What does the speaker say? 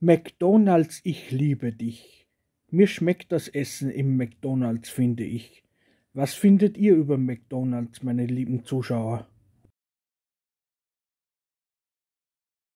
McDonald's, ich liebe dich. Mir schmeckt das Essen im McDonald's, finde ich. Was findet ihr über McDonald's, meine lieben Zuschauer?